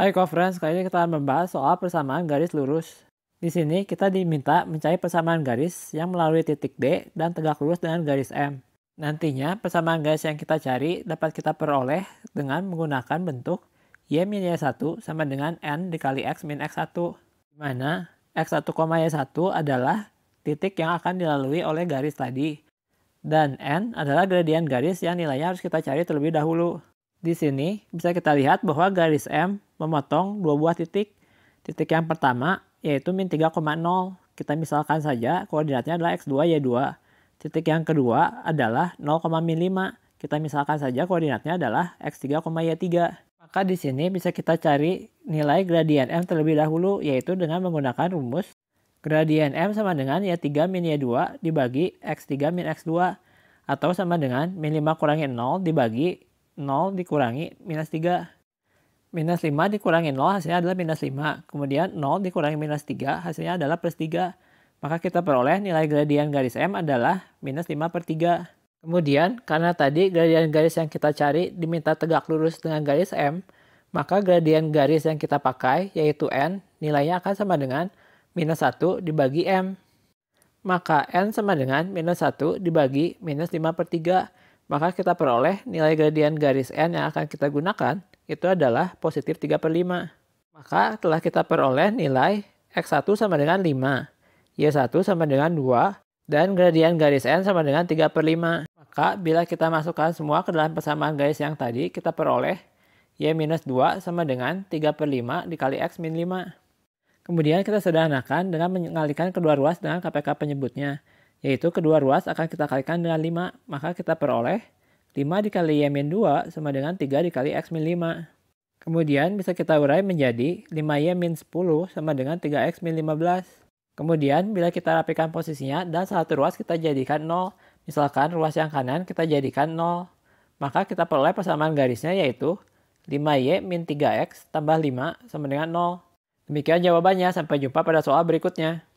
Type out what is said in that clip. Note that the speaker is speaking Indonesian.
Hai Conference, kali ini kita akan membahas soal persamaan garis lurus. Di sini kita diminta mencari persamaan garis yang melalui titik D dan tegak lurus dengan garis M. Nantinya persamaan garis yang kita cari dapat kita peroleh dengan menggunakan bentuk Y min Y1 sama dengan N dikali X min X1. Di mana X1, Y1 adalah titik yang akan dilalui oleh garis tadi. Dan N adalah gradien garis yang nilainya harus kita cari terlebih dahulu. Di sini bisa kita lihat bahwa garis M memotong dua buah titik. Titik yang pertama yaitu min 3,0. Kita misalkan saja koordinatnya adalah X2, Y2. Titik yang kedua adalah 0,5. Kita misalkan saja koordinatnya adalah X3, Y3. Maka di sini bisa kita cari nilai gradien M terlebih dahulu yaitu dengan menggunakan rumus gradien M sama dengan Y3 min Y2 dibagi X3 min X2 atau sama dengan min 5 kurangi 0 dibagi 0 dikurangi minus 3. Minus 5 dikurangi 0 hasilnya adalah minus 5. Kemudian 0 dikurangi minus 3 hasilnya adalah plus 3. Maka kita peroleh nilai gradien garis M adalah minus 5 per 3. Kemudian karena tadi gradien garis yang kita cari diminta tegak lurus dengan garis M, maka gradien garis yang kita pakai yaitu N nilainya akan sama dengan minus 1 dibagi M. Maka N sama dengan minus 1 dibagi minus 5 per 3 maka kita peroleh nilai gradien garis N yang akan kita gunakan itu adalah positif 3 per 5. Maka telah kita peroleh nilai X1 sama dengan 5, Y1 sama dengan 2, dan gradien garis N sama dengan 3 per 5. Maka bila kita masukkan semua ke dalam persamaan garis yang tadi, kita peroleh Y minus 2 sama dengan 3 per 5 dikali X min 5. Kemudian kita sederhanakan dengan mengalihkan kedua ruas dengan KPK penyebutnya. Yaitu kedua ruas akan kita kalikan dengan 5, maka kita peroleh 5 dikali Y min 2 sama dengan 3 dikali X min 5. Kemudian bisa kita urai menjadi 5Y min 10 sama dengan 3X min 15. Kemudian bila kita rapikan posisinya dan satu ruas kita jadikan 0. Misalkan ruas yang kanan kita jadikan 0. Maka kita peroleh persamaan garisnya yaitu 5Y min 3X tambah 5 sama dengan 0. Demikian jawabannya, sampai jumpa pada soal berikutnya.